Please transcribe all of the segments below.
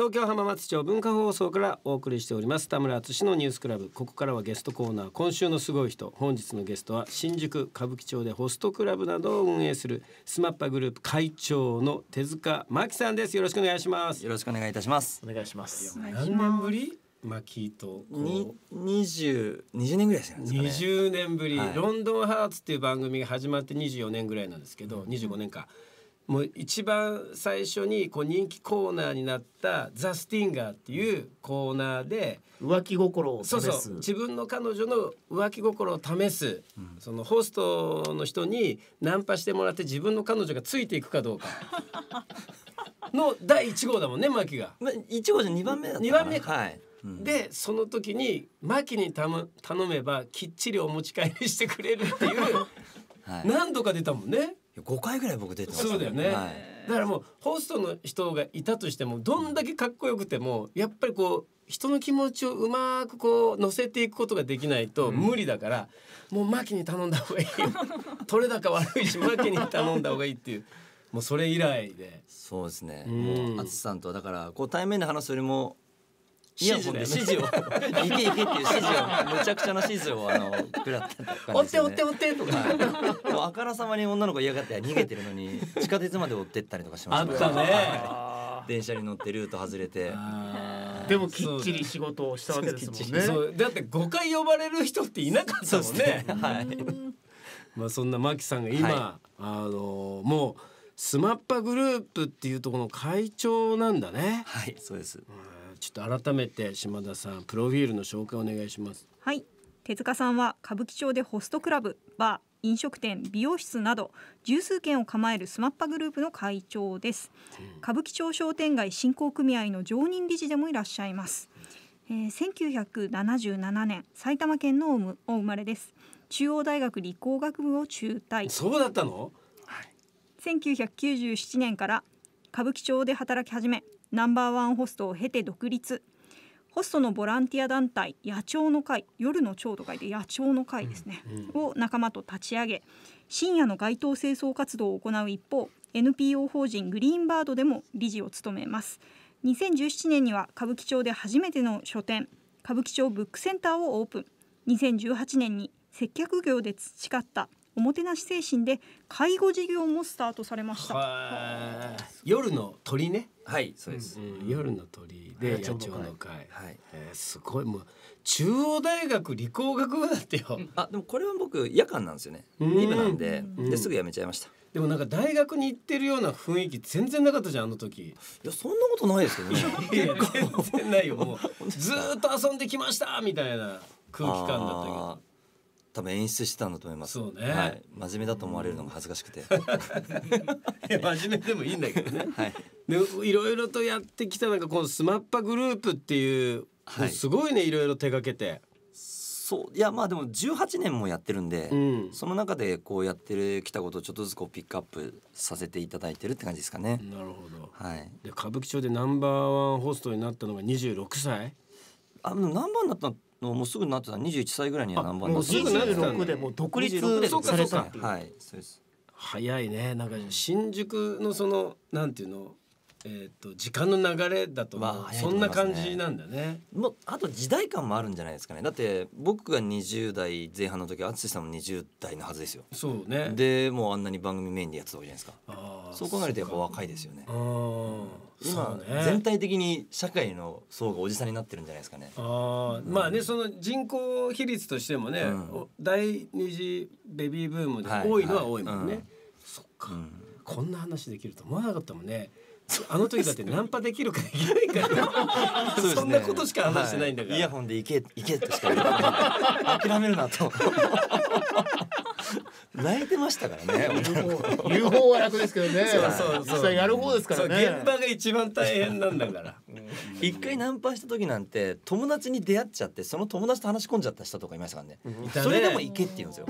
東京浜松町文化放送からお送りしております田村敦のニュースクラブここからはゲストコーナー今週のすごい人本日のゲストは新宿歌舞伎町でホストクラブなどを運営するスマッパグループ会長の手塚真紀さんですよろしくお願いしますよろしくお願いいたしますお願いします何年ぶりマキと二二十二十年ぐらいですね。二十年ぶり、はい、ロンドンハーツっていう番組が始まって二十四年ぐらいなんですけど、二十五年か。うんもう一番最初にこう人気コーナーになった「ザ・スティンガー」っていうコーナーで浮気心を試すそうそう自分の彼女の浮気心を試す、うん、そのホストの人にナンパしてもらって自分の彼女がついていくかどうか。の第1号だもんねキが。1号じゃ2番目だっ番目か。はいうん、でその時にキに頼む頼めばきっちりお持ち帰りしてくれるっていう、はい、何度か出たもんね。五回ぐらい僕出てます、ね、そうだよね、はい、だからもうホストの人がいたとしてもどんだけかっこよくてもやっぱりこう人の気持ちをうまくこう乗せていくことができないと無理だから、うん、もうマキに頼んだ方がいい 取れ高悪いしマキに頼んだ方がいいっていう。もうそれ以来でそうですね、うん、もうさんとだからこう対面で話すよりもイヤホンで指示を「行け行け」っていう指示を むちゃくちゃな指示をあのくらったとか、追って追って追ってとか、あからさまに女の子嫌がって逃げてるのに地下鉄まで追ってったりとかしました、ねはね電車に乗ってルート外れて。でもきっちり仕事をしたわけですもんね。だって5回呼ばれる人っていなかったもんね。ねはい。まあそんなマキさんが今、はい、あのもうスマッパグループっていうところの会長なんだね。はい、そうです。うんちょっと改めて島田さんプロフィールの紹介お願いしますはい手塚さんは歌舞伎町でホストクラブバー飲食店美容室など十数件を構えるスマッパグループの会長です、歌舞伎町商店街振興組合の常任理事でもいらっしゃいます、えー、1977年埼玉県のお生まれです中央大学理工学部を中退そうだったの、はい、1997年から歌舞伎町で働き始めナンバーワンホストを経て独立ホストのボランティア団体野鳥の会夜の蝶と書いて野鳥の会ですね、うんうん、を仲間と立ち上げ深夜の街頭清掃活動を行う一方 NPO 法人グリーンバードでも理事を務めます2017年には歌舞伎町で初めての書店歌舞伎町ブックセンターをオープン2018年に接客業で培ったおもてなし精神で介護事業もスタートされました。夜の鳥ね。はい、そうです。夜の鳥で野鳥の会。はい、えすごいもう中央大学理工学部だってよ。あ、でもこれは僕夜間なんですよね。今なんで、ですぐ辞めちゃいました。でもなんか大学に行ってるような雰囲気全然なかったじゃんあの時いやそんなことないですよね 全然ないよもう ずっと遊んできましたみたいな空気感だったけど多分演出してたんだと思います。そうねはい、真面目だと思われるのが恥ずかしくて。いや真面目でもいいんだけどね。はい。でいろいろとやってきたなんかこのスマッパグループっていう、はいすごいねいろいろ手掛けて。そういやまあでも18年もやってるんで、うんその中でこうやってるきたことをちょっとずつこうピックアップさせていただいてるって感じですかね。なるほど。はい。で歌舞伎町でナンバーワンホストになったのが26歳。あのナンバーになったもうすぐなってた21歳ぐらいには何番バーにもうすぐなってでもう独立されたはいそうです早いねなんか新宿のそのなんていうのえーと、時間の流れだと、まあね、そんな感じなんだねもうあと時代感もあるんじゃないですかねだって僕が20代前半の時淳さんも20代のはずですよそうねでもうあんなに番組メインでやってたわけじゃないですかそう考えるとやっぱ若いですよねあ今、ね、全体的に社会の層がおじさんになってるんじゃないですかね。あうん、まあねその人口比率としてもね、うん、第二次ベビーブームで多いのは多いもんね。はいはいうん、そっか、こんな話できると思わなかったもんね。あの時だってナンパできるかできないかね、そんなことしか話してないんだから、はい、イヤホンで行け行けとしか言わない諦めるなと 泣いてましたからね言う方は楽ですけどね実際やる方ですからね現場が一番大変なんだから一回ナンパした時なんて友達に出会っちゃってその友達と話し込んじゃった人とかいましたからね、ね、それでも行けって言うんですよ、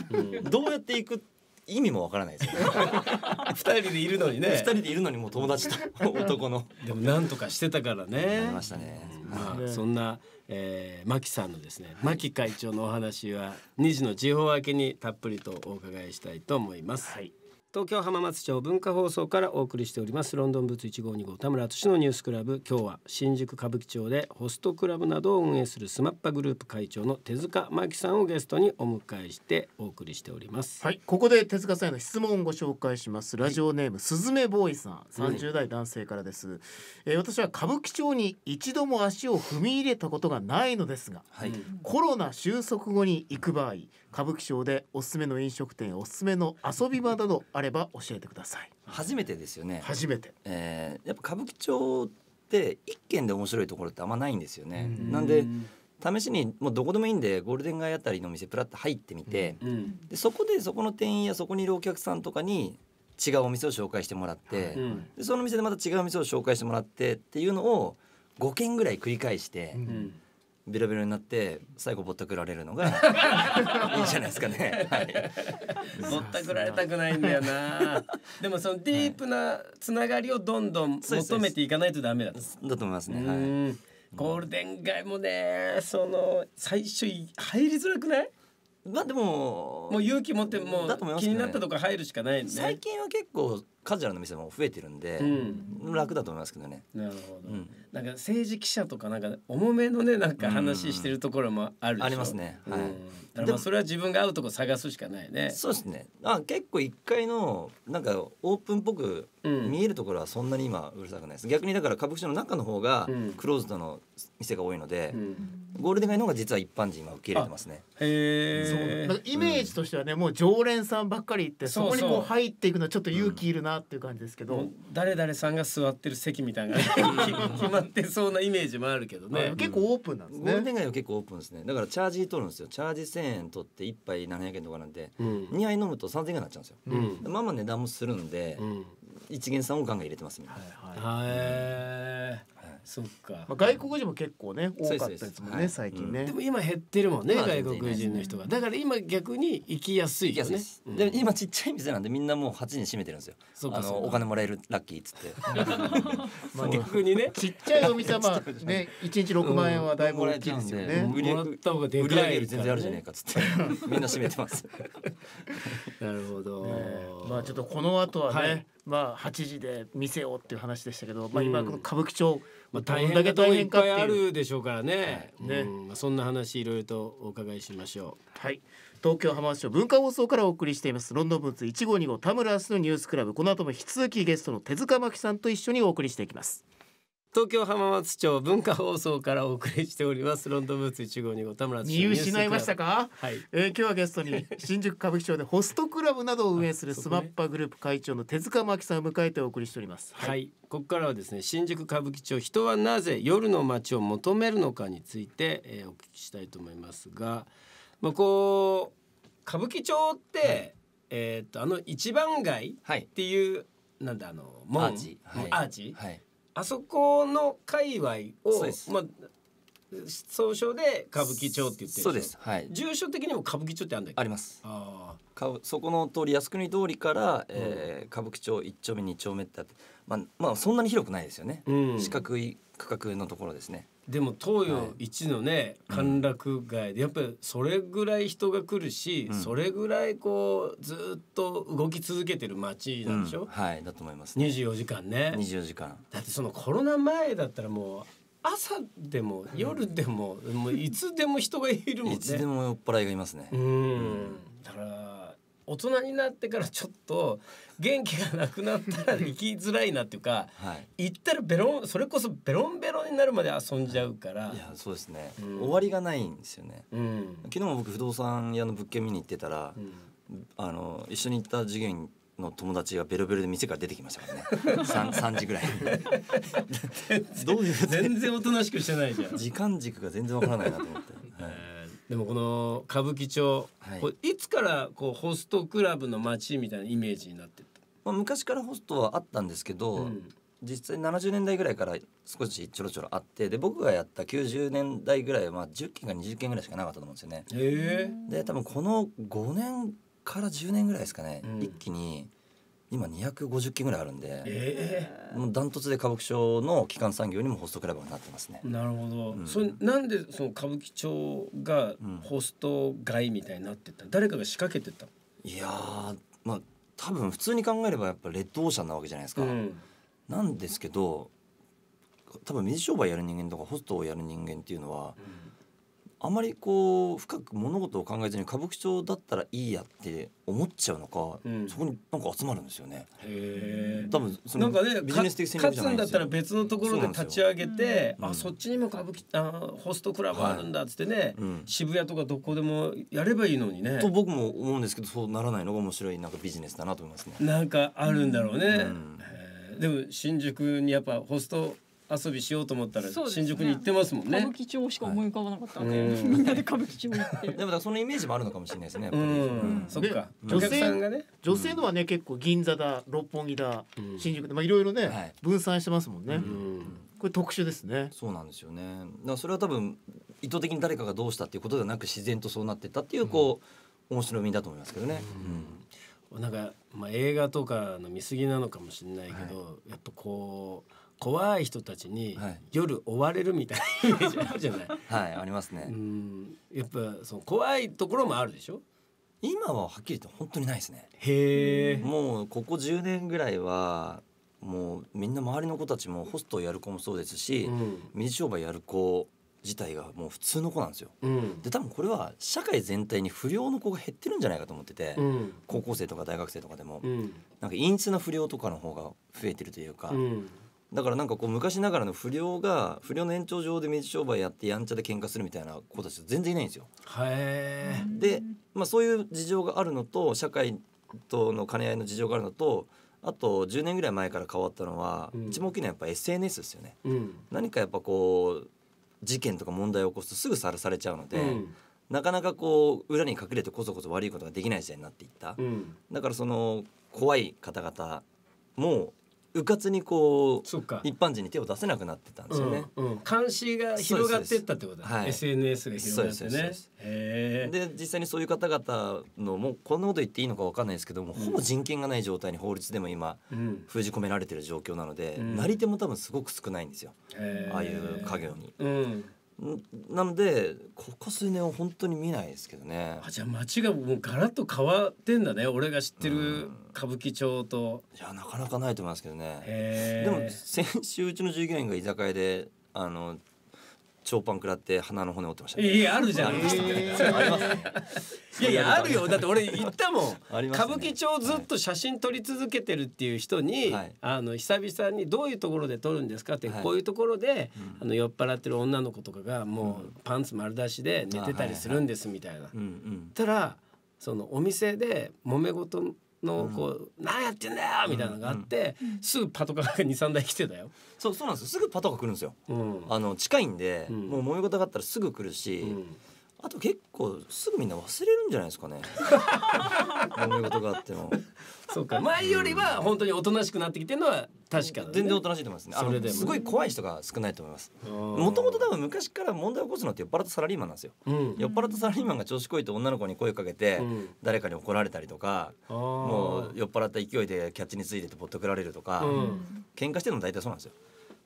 どうやって行く意味もわからないですよ、二人でいるのにね。二人でいるのにもう友達と男の。でもなんとかしてたからね。なりましたね。まあ、そんなえー、牧さんのですね、牧会長のお話は2時の地方明けにたっぷりとお伺いしたいと思います。はい東京浜松町文化放送からお送りしておりますロンドンブーツ1号2号田村敦のニュースクラブ今日は新宿歌舞伎町でホストクラブなどを運営するスマッパグループ会長の手塚真紀さんをゲストにお迎えしてお送りしておりますはいここで手塚さんへの質問をご紹介しますラジオネーム、はい、スズメボーイさん30代男性からです、うん、えー、私は歌舞伎町に一度も足を踏み入れたことがないのですが、はい、コロナ収束後に行く場合歌舞伎町でおすすめの飲食店おすすめの遊び場などあれば教えてください初めてですよね初めて、えー、やっぱ歌舞伎町って一軒で面白いところってあんまないんですよねなんで試しにもうどこでもいいんでゴールデン街あたりの店プラッと入ってみて、うんうん、でそこでそこの店員やそこにいるお客さんとかに違うお店を紹介してもらって、うん、でその店でまた違う店を紹介してもらってっていうのを5軒ぐらい繰り返して、うん、ベロベロになって最後ぼったくられるのが いいじゃないですかね。はい、ぼったくられたくないんだよな。でもそのディープなつながりをどんどん求めていかないとダメだと。だと思いますね。はい、ゴールデン街もね、その最初入りづらくない？まあでももう勇気持ってもう、気になったとこ入るしかない、ね、最近は結構カジュアルな店も増えてるんで、うん、楽だと思いますけどね。なるほど、うん、なんか政治記者とかなんか重めのねなんか話してるところもあるありますね。はい。でもそれは自分が合うとこ探すしかないね。そうですね。あ結構一階のなんかオープンっぽく見えるところはそんなに今うるさくないです。逆にだから歌舞伎町の中の方がクローズドの店が多いので、ゴールデン街の方が実は一般人今受け入れてますね。へえ。イメージとしてはね、もう常連さんばっかり行ってそこにこう入っていくのはちょっと勇気いるな。っていう感じですけど誰々さんが座ってる席みたいな 決まってそうなイメージもあるけどね、結構オープンなんですねゴールデン街は結構オープンですねだからチャージ取るんですよチャージ1円取って1杯7 0円とかなんで、うん、2杯飲むと3 0円になっちゃうんですよ、うん、まあまあ値段もするんで、うん、一元さんをガンガン入れてますみんな、はいはい、はいそっか、まあ、外国人も結構ね多かったですもんね、最近ね、うん、でも今減ってるもんね、外国人の人がだから今逆に行きやすいよねでも今ちっちゃい店なんでみんなもう8人閉めてるんですよそあのお金もらえるラッキーっつって まあ逆にねちっちゃいお店はまあね 一日六万円はだいぶ大きいですよね、うん、もらった方がでかい、ね、売り上全然あるじゃないかっつって みんな閉めてますなるほど、ね、まあちょっとこの後はね、はいまあ八時で店をっていう話でしたけど、まあ今この歌舞伎町、まあ、大変だけ大変かっていう。いっぱいあるでしょうからね。はい、ね、そんな話いろいろとお伺いしましょう。はい。東京浜松町文化放送からお送りしていますロンドンブーツ一号二号田村明日のニュースクラブこの後も引き続きゲストの手塚真紀さんと一緒にお送りしていきます。東京浜松町文化放送からお送りしておりますロンドンブーツ一号2号田村見失いましたか、はいえー、今日はゲストに 新宿歌舞伎町でホストクラブなどを運営するスマッパグループ会長の手塚真紀さんを迎えてお送りしております、はい、はい、ここからはですね新宿歌舞伎町人はなぜ夜の街を求めるのかについて、えー、お聞きしたいと思いますがまあこう歌舞伎町って、はい、えっとあの一番街っていう、はい、なんだあの門アーチ、はい、アーチ、はいあそこの界隈をまあ総称で歌舞伎町って言ってそうですはい住所的にも歌舞伎町ってあるんだっけありますあそこの通り靖国通りから、うえー、歌舞伎町1丁目2丁目ってあってまあ、まあ、そんなに広くないですよね、うん、四角い区画のところですねでも東洋一のね、はい、歓楽街でやっぱりそれぐらい人が来るし、うん、それぐらいこうずっと動き続けてる街なんでしょ、うん、はいだと思います、ね、24時間ね24時間だってそのコロナ前だったらもう朝でも夜でも,、もういつでも人がいるもんねいつでも酔っ払いがいますねうんだから大人になってからちょっと元気がなくなったら行きづらいなっていうか、はい、行ったらベロンそれこそベロンベロンになるまで遊んじゃうから、いやそうですね、うん、終わりがないんですよね、うん、昨日も僕不動産屋の物件見に行ってたら、うん、あの一緒に行った次元の友達がベロベロで店から出てきましたからね 3, 三時ぐらいどういう全然おとなしくしてないじゃん時間軸が全然わからないなと思って、はいでもこの歌舞伎町、はい、いつからこうホストクラブの街みたいなイメージになってまあ、昔からホストはあったんですけど、うん、実際70年代ぐらいから少しちょろちょろあってで僕がやった90年代ぐらいはまあ10件か20件ぐらいしかなかったと思うんですよね。で多分この5年から10年ぐらいですかね、うん、一気に今250件ぐらいあるんで、えー、もうダントツで歌舞伎町の基幹産業にもホストクラブになってますね。なるほど、うん、それなんでその歌舞伎町がホスト街みたいになってた、うん、誰かが仕掛けてたいやまあ多分普通に考えればやっぱレッドオーシャンなわけじゃないですか。うん、なんですけど多分水商売やる人間とかホストをやる人間っていうのは。うあまりこう深く物事を考えずに歌舞伎町だったらいいやって思っちゃうのか、うん、そこになんか集まるんですよね。多分そのなんかねビジネス的勝つんだったら別のところで立ち上げて、うん、あそっちにも歌舞伎あホストクラブあるんだっつってね、はいうん、渋谷とかどこでもやればいいのにね。と僕も思うんですけどそうならないのが面白いなんかビジネスだなと思いますね。なんかあるんだろうね。でも新宿にやっぱホスト遊びしようと思ったら新宿に行ってますもんね。ね歌舞伎町しか思い浮かばなかったはい、みんなで歌舞伎町行って。でもそのイメージもあるのかもしれないですね。うん、そっか。女性がね、女性のはね結構銀座だ、六本木だ、新宿でまあいろいろね、分散してますもんね。これ特殊ですね。そうなんですよね。だそれは多分意図的に誰かがどうしたっていうことではなく自然とそうなってたっていうこう、面白みだと思いますけどね。なんかまあ映画とかの見過ぎなのかもしれないけど、やっぱこう。怖い人たちに夜追われるみたいなイメージあるじゃない はいありますねやっぱその怖いところもあるでしょ今ははっきり言って本当にないですねへえもうここ10年ぐらいはもうみんな周りの子たちもホストやる子もそうですし、うん、水商売やる子自体がもう普通の子なんですよ、うん、で多分これは社会全体に不良の子が減ってるんじゃないかと思ってて、うん、高校生とか大学生とかでも、うん、なんか陰湿な不良とかの方が増えてるというか、だからなんかこう昔ながらの不良が不良の延長上で明治商売やってやんちゃで喧嘩するみたいな子たち全然いないんですよ。で、まあ、そういう事情があるのと社会との兼ね合いの事情があるのとあと10年ぐらい前から変わったのは、うん、一番大きやっぱ SNS ですよね、うん、何かやっぱこう事件とか問題を起こすとすぐさらされちゃうので、うん、なかなかこう裏に隠れてこそこそ悪いことができない時代になっていった、だからその怖い方々もうかつにこう一般人に手を出せなくなってたんですよね。うんうん、監視が広がってったってことだ、はい、SNS が広がってね。で実際にそういう方々のもうこんなこと言っていいのかわかんないですけども、うん、ほぼ人権がない状態に法律でも今、うん、封じ込められてる状況なので、うん、なり手も多分すごく少ないんですよ、ああいう家業に。なのでここ数年は本当に見ないですけどねあじゃあ街がもうガラッと変わってんだね俺が知ってる歌舞伎町と、いやなかなかないと思いますけどねでも先週うちの従業員が居酒屋であの超パン食らって鼻の骨折ってました、ね、いやあるじゃん、いやいやあるよだって俺言ったもん、ね、歌舞伎町ずっと写真撮り続けてるっていう人に、はい、あの久々にどういうところで撮るんですかって、はい、こういうところで、うん、あの酔っ払ってる女の子とかがもうパンツ丸出しで寝てたりするんですみたいな。たらそのお店で揉め事のこう「何やってんだよ!」みたいなのがあってすぐパトカーが23台来てたよ。そうそうなんですよすぐパトカー来るんですよ。あの近いんでもう燃え事があったらすぐ来るし。あと結構すぐみんな忘れるんじゃないですかね。揉 め事があっても。そうか前よりは本当におとなしくなってきてるのは確かね、全然おとなしいと思いますね。あすごい怖い人が少ないと思います。もともと多分昔から問題起こすのって酔っ払ったサラリーマンなんですよ。うん酔っ払ったサラリーマンが調子こいて女の子に声をかけて誰かに怒られたりとか、ももう酔っ払った勢いでキャッチについててぼっとくられるとか、うん喧嘩してるの大体そうなんですよ。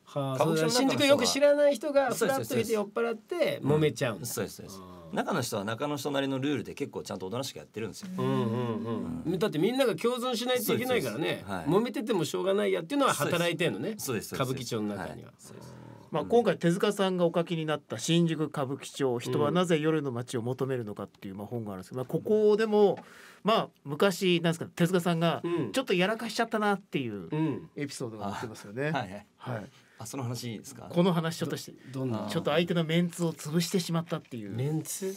はあ、新宿よく知らない人がふらッと見て酔っ払って揉めちゃうそうですそうです中の人は中の人なりのルールで結構ちゃんとおとなしくやってるんですよ、うんうんうん、だってみんなが共存しないといけないからね、はい、揉めててもしょうがないやっていうのは働いてんのね歌舞伎町の中には、はい、まあ、今回手塚さんがお書きになった「新宿歌舞伎町人はなぜ夜の街を求めるのか」っていうまあ本があるんですけど、まあ、ここでもまあ昔なんですか手塚さんがちょっとやらかしちゃったなっていうエピソードが載ってますよね。はい、はいあその話ですかこの話ちょっとしてどなちょっと相手のメンツを潰してしまったっていうメンツ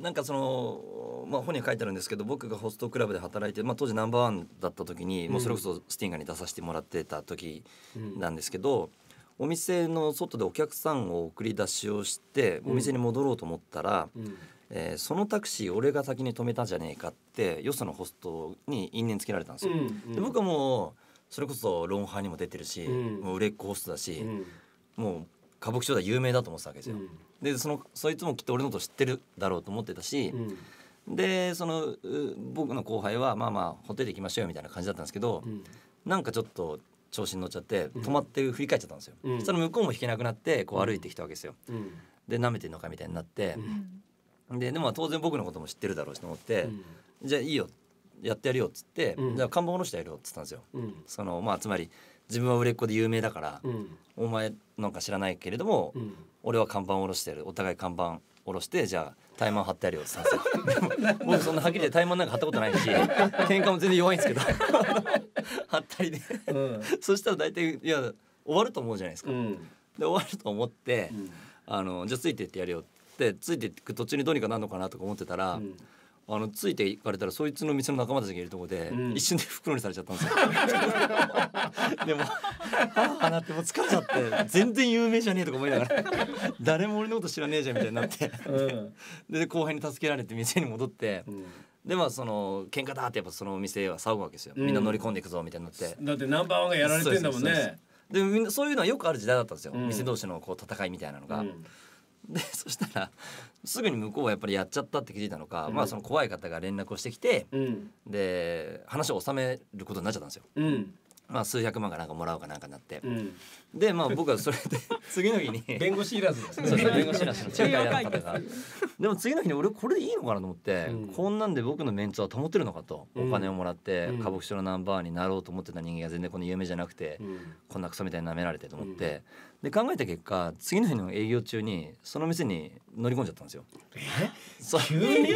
なんかその、まあ、本には書いてあるんですけど僕がホストクラブで働いて、まあ、当時ナンバーワンだった時に、うん、もうそれこそスティンガーに出させてもらってた時なんですけど、うん、お店の外でお客さんを送り出しをしてお店に戻ろうと思ったら、うん、えー、そのタクシー俺が先に止めたじゃねえかってよそのホストに因縁つけられたんですよ。で僕はもうそれこそ「ロンハー」にも出てるし、うん、もう売れっ子ホストだし、うん、もう歌舞伎町では有名だと思ってたわけですよ。うん、でそのそいつもきっと俺のこと知ってるだろうと思ってたし、でその僕の後輩はまあまあホテル行きましょうよみたいな感じだったんですけど、うん、なんかちょっと調子に乗っちゃって止まって振り返っちゃったんですよ。そし向こうも引けなくなってこう歩いてきたわけですよ。で舐めてんのかみたいになって、ででも当然僕のことも知ってるだろうしと思って、じゃあいいよって。やってやるよっつって、うん、じゃあ看板下ろしてやるよっつったんですよ。うん、そのまあつまり自分は売れっ子で有名だから、うん、お前なんか知らないけれども、俺は看板下ろしてやるお互い看板下ろしてじゃあタイマン張ってやるよっつったんですよ 僕そんなはっきりでタイマンなんか張ったことないし 喧嘩も全然弱いんですけど 張ったりで、うん、そしたら大体いや終わると思うじゃないですか、うん、で終わると思って、うん、あのじゃあついてってやるよってついていく途中にどうにかなるのかなとか思ってたら、あのついていかれたらそいつの店の仲間たちがいるとこで、うん、一瞬で袋にされちゃったんですよ でも母っても疲れちゃって全然有名じゃねえとか思いながら誰も俺のこと知らねえじゃんみたいになってで後輩に助けられて店に戻って、うん、でまあその喧嘩だってやっぱその店は騒ぐわけですよ、うん、みんな乗り込んでいくぞみたいになってだってナンバーワンがやられてんだもんねでみんなそういうのはよくある時代だったんですよ、店同士のこう戦いみたいなのが、でそしたらすぐに向こうはやっぱりやっちゃったって気づいたのか、うん、まあその怖い方が連絡をしてきて、うん、で話を収めることになっちゃったんですよ。うん、まあ、数百万かなんかもらおうかなんかなって、うん、でまあ僕はそれで 次の日に弁護士いらずですね弁護士いらずの仲介方がでも次の日に俺これでいいのかなと思って、うん、こんなんで僕のメンツは保ってるのかと、お金をもらって歌舞伎町のナンバーになろうと思ってた人間が全然この有名じゃなくて、うん、こんなクソみたいに舐められてと思って、で考えた結果次の日の営業中にその店に乗り込んじゃったんですよ。そう急に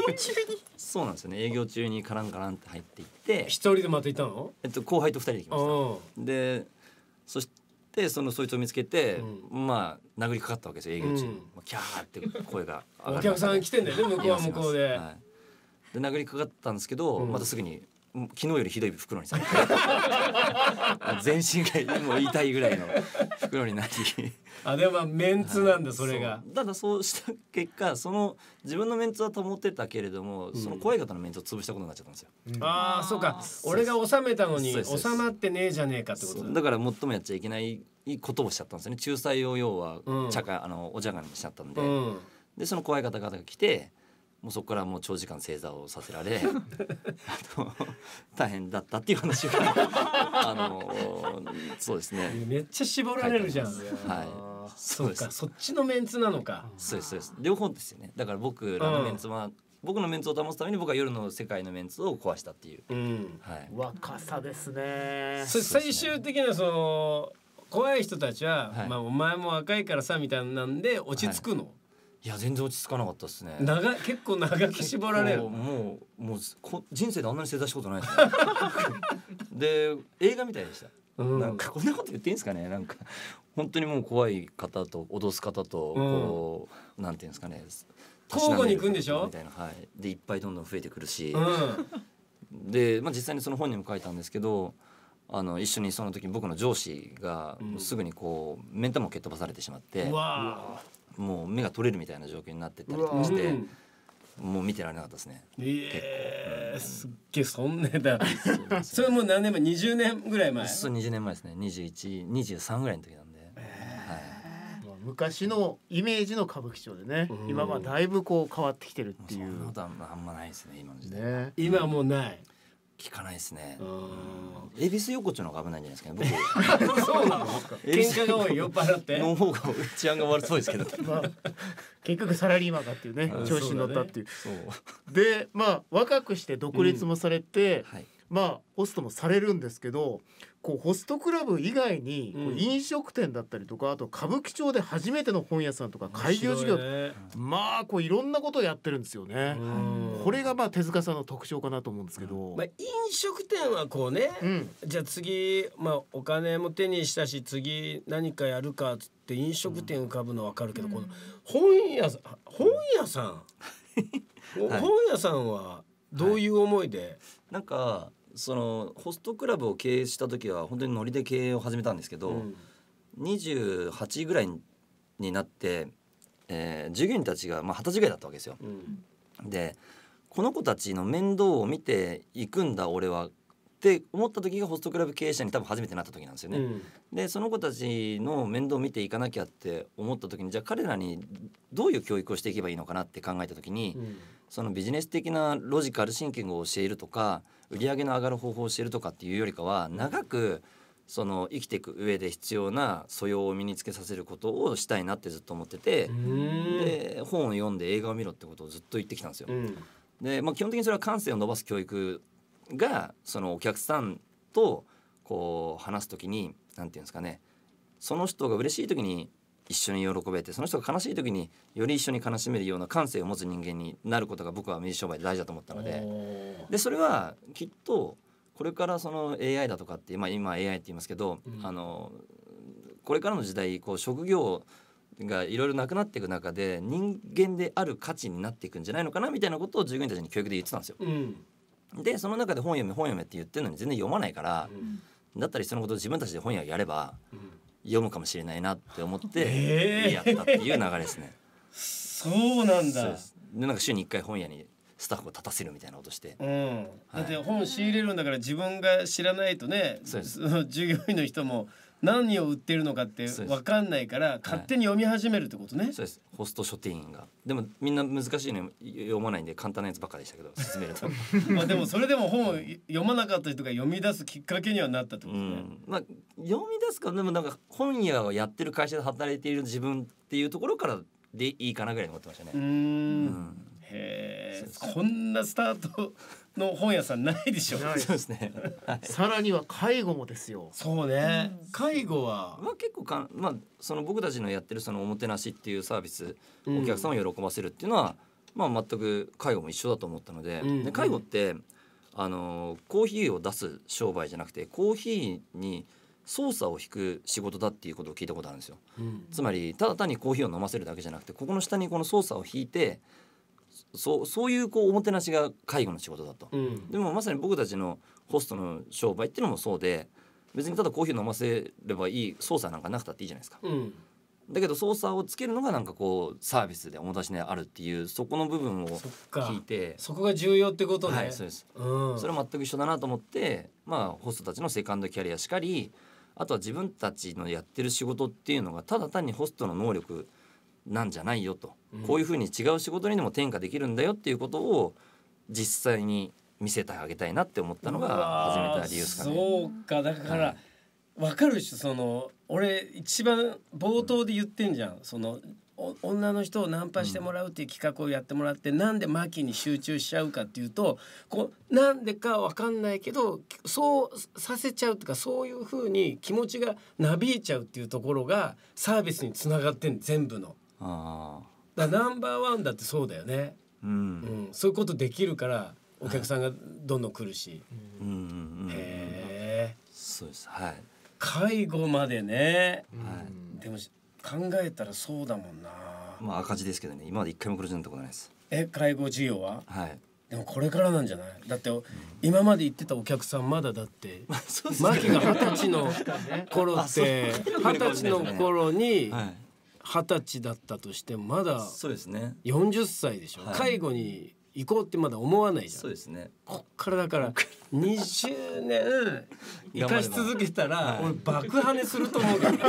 そうなんですよね営業中にカランカランって入っていって一人でまたいたのえっと後輩と二人で来ましたでそしてそのそいつを見つけて、うん、まあ殴りかかったわけですよ営業中、うん、キャーって声が上が、ね、お客さん来てんだよね向こうは向こうで、はい、で殴りかかったんですけど、うん、またすぐに昨日よりひどい袋にされて 全身がもう痛いぐらいの袋になりあでもメンツなんだ、はい、それがただそうした結果その自分のメンツは保ってたけれども、うん、その怖い方のメンツを潰したことになっちゃったんですよ、うん、ああそうか俺が収めたのに収まってねえじゃねえかってことだだから最もやっちゃいけないことをしちゃったんですよね仲裁を要は、うん、茶あのお茶会にしちゃったんで、でその怖い方々が来てもうそこからもう長時間正座をさせられあの大変だったっていう話が あのそうですねめっちゃ絞られるじゃんはいそうですそっちのメンツなのかそうですそうです両方ですよねだから僕らのメンツは、うん、僕のメンツを保つために僕は夜の世界のメンツを壊したっていう、うん、はい、若さですねそ最終的なその怖い人たちは、はい、まあお前も若いからさみたいなんで落ち着くの、はいいや全然落ち着かなかったですね長結構長く縛られるもうもうこ人生であんなに正座したことない ですで映画みたいでした、うん、なんかこんなこと言っていいんですかねなんか本当にもう怖い方と脅す方とこう、うん、なんていうんですかね交互に行くんでしょみたいなはいでいっぱいどんどん増えてくるし、うん、で、まあ、実際にその本にも書いたんですけどあの一緒にその時僕の上司がすぐにこう、うん、目ん玉を蹴っ飛ばされてしまって。もう目が取れるみたいな状況になってたりして。もう見てられなかったですね。ええー、すっげえそんなだ。それもう何年前、二十年ぐらい前。そう、二十年前ですね。二十一、二十三ぐらいの時なんで。えー、はい、昔のイメージの歌舞伎町でね、今はだいぶこう変わってきてるっていう。そんなことあんまないですね、今の時代。ね、今もうない。聞かないですね。恵比寿横丁の方が危ないんじゃないですかね。僕 そうなの。喧嘩が多い酔っ払って。の方が治安が悪そうですけど。まあ結局サラリーマンがっていうね調子に乗ったっていう。そう、ね、でまあ若くして独立もされて、うんはい、まあホストもされるんですけど。こうホストクラブ以外に、う飲食店だったりとかあと歌舞伎町で初めての本屋さんとか開業事業、ね、まあこういろんなことをやってるんですよね。これがまあ手塚さんの特徴かなと思うんですけど、まあ、飲食店はこうね、うん、じゃあ次、まあ、お金も手にしたし次何かやるかっつって飲食店浮かぶの分かるけど、うん、この本屋さん本屋さん、はい、本屋さんはどういう思いで、はい、なんかそのホストクラブを経営した時は本当にノリで経営を始めたんですけど、うん、28ぐらいになって、えー、従業員たちが、まあ、20歳ぐらいだったわけですよ。うん、でこの子たちの面倒を見ていくんだ俺はって思った時がホストクラブ経営者に多分初めてなった時なんですよね。うん、でその子たちの面倒を見ていかなきゃって思った時にじゃあ彼らにどういう教育をしていけばいいのかなって考えた時に、うん、そのビジネス的なロジカルシンキングを教えるとか売り上げの上がる方法を教えるとかっていうよりかは長くその生きていく上で必要な素養を身につけさせることをしたいなってずっと思っててで本を読んで映画を見ろってことをずっと言ってきたんですよ。うん、でまあ、基本的にそれは感性を伸ばす教育がそのお客さんとこう話す時に何て言うんですかねその人が嬉しい時に一緒に喜べてその人が悲しい時により一緒に悲しめるような感性を持つ人間になることが僕は水商売で大事だと思ったのででそれはきっとこれからその AI だとかって、まあ、今 AI って言いますけど、うん、あのこれからの時代こう職業がいろいろなくなっていく中で人間である価値になっていくんじゃないのかなみたいなことを従業員たちに教育で言ってたんですよ。うん、でその中で本読め本読めって言ってるのに全然読まないから、うん、だったりそのこと自分たちで本屋やれば、読むかもしれないなって思ってやったっていう流れですね。そうなんだでなんか週に1回本屋にスタッフを立たせるみたいなことして、うんはい、だって本仕入れるんだから自分が知らないとねそうです授業員の人も何を売ってるのかって分かんないから勝手に読み始めるってことね、はい、そうですホスト書店員がでもみんな難しいの読まないんで簡単なやつばっかでしたけど進 めるとまあでもそれでも本を読まなかった人が読み出すきっかけにはなったってことね、うん、まあ読み出すかでもなんか本屋をやってる会社で働いている自分っていうところからでいいかなぐらい思ってましたねうん、うん、へえこんなスタートの本屋さんないでしょそうですね。さらには介護もですよ。そうね、介護はまあ結構かんまあその僕たちのやってるそのおもてなしっていうサービス、お客さんを喜ばせるっていうのはまあ全く介護も一緒だと思ったので、うんで介護ってあのコーヒーを出す商売じゃなくてコーヒーに操作を引く仕事だっていうことを聞いたことあるんですよ。うんつまりただ単にコーヒーを飲ませるだけじゃなくてここの下にこの操作を引いてそうそういうこうおもてなしが介護の仕事だと、うん、でもまさに僕たちのホストの商売っていうのもそうで別にただコーヒー飲ませればいい操作なんかなくたっていいじゃないですか、うん、だけど操作をつけるのがなんかこうサービスでおもたしであるっていうそこの部分を聞いてそこが重要ってことねはいそうです、うん、それは全く一緒だなと思ってまあホストたちのセカンドキャリアしかりあとは自分たちのやってる仕事っていうのがただ単にホストの能力なんじゃないよと、うん、こういうふうに違う仕事にでも転嫁できるんだよっていうことを実際に見せてあげたいなって思ったのが始めた理由ですかね。そうかだから、うわかるでしょその俺一番冒頭で言ってんじゃん、その女の人をナンパしてもらうっていう企画をやってもらって、うん、なんでマキに集中しちゃうかっていうとこうなんでかわかんないけどそうさせちゃうとかそういうふうに気持ちがなびいちゃうっていうところがサービスにつながってん全部の。あだナンバーワンだってそうだよね、うんうん、そういうことできるからお客さんがどんどん来るし、うんうんうんうへえそうですはい介護までね、はいでも考えたらそうだもんなまあ赤字ですけどね今まで一回も黒字なったことないですえ介護事業ははいでもこれからなんじゃないだって、今まで行ってたお客さんまだだってそうですねマキが二十歳の頃って 二十歳の頃にはい二十歳だったとしてもまだそうですね40歳でしょ、はい、介護に行こうってまだ思わないじゃんそうですねこっからだから20年 生かし続けたら俺爆跳ねすると思うけど